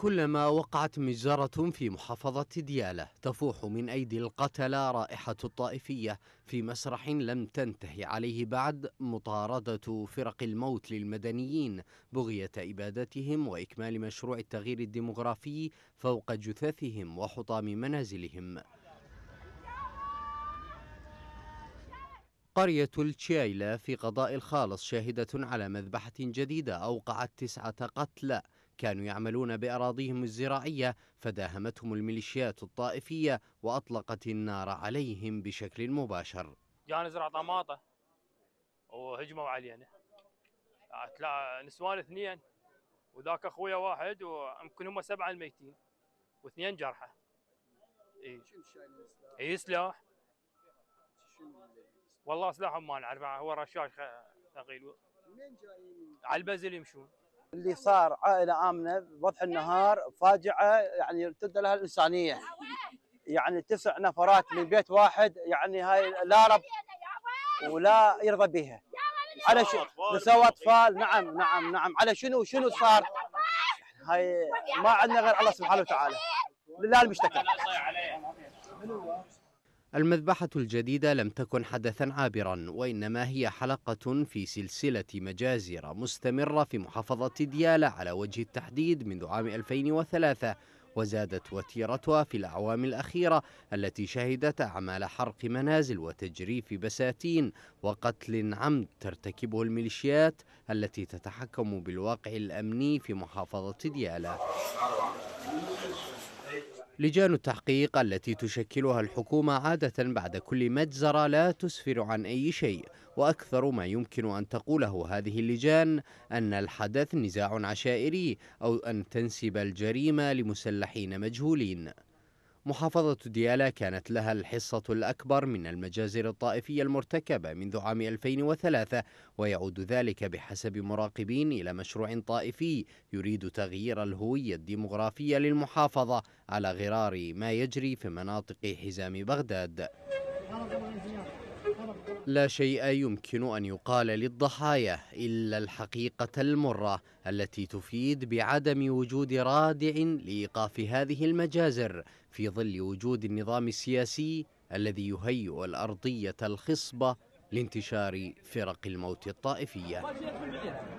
كلما وقعت مجزرة في محافظة ديالة تفوح من أيدي القتلى رائحة الطائفية في مسرح لم تنتهي عليه بعد مطاردة فرق الموت للمدنيين بغية إبادتهم وإكمال مشروع التغيير الديمغرافي فوق جثثهم وحطام منازلهم قرية التشايلة في قضاء الخالص شاهدة على مذبحة جديدة أوقعت تسعة قتلى كانوا يعملون بأراضيهم الزراعية فداهمتهم الميليشيات الطائفية وأطلقت النار عليهم بشكل مباشر جانا نزرع طماطة وهجموا علينا نسوان اثنين وذاك اخويا واحد ويمكن هم سبعه الميتين واثنين جرحى اي اي سلاح والله سلاحهم ما نعرف هو رشاش ثقيل على البزل يمشون اللي صار عائله امنه بضح النهار فاجعه يعني ارتد لها الانسانيه يعني تسع نفرات من بيت واحد يعني هاي لا رب ولا يرضى بها على شنو نسوى اطفال نعم نعم نعم على شنو شنو صار هاي ما عندنا غير الله سبحانه وتعالى لله المشتكى المذبحة الجديدة لم تكن حدثا عابرا وإنما هي حلقة في سلسلة مجازر مستمرة في محافظة ديالى على وجه التحديد منذ عام 2003 وزادت وتيرتها في الأعوام الأخيرة التي شهدت أعمال حرق منازل وتجريف بساتين وقتل عمد ترتكبه الميليشيات التي تتحكم بالواقع الأمني في محافظة ديالى لجان التحقيق التي تشكلها الحكومة عادة بعد كل مجزرة لا تسفر عن أي شيء وأكثر ما يمكن أن تقوله هذه اللجان أن الحدث نزاع عشائري أو أن تنسب الجريمة لمسلحين مجهولين محافظة ديالى كانت لها الحصة الأكبر من المجازر الطائفية المرتكبة منذ عام 2003 ويعود ذلك بحسب مراقبين إلى مشروع طائفي يريد تغيير الهوية الديمغرافية للمحافظة على غرار ما يجري في مناطق حزام بغداد لا شيء يمكن أن يقال للضحايا إلا الحقيقة المرة التي تفيد بعدم وجود رادع لإيقاف هذه المجازر في ظل وجود النظام السياسي الذي يهيئ الأرضية الخصبة لانتشار فرق الموت الطائفية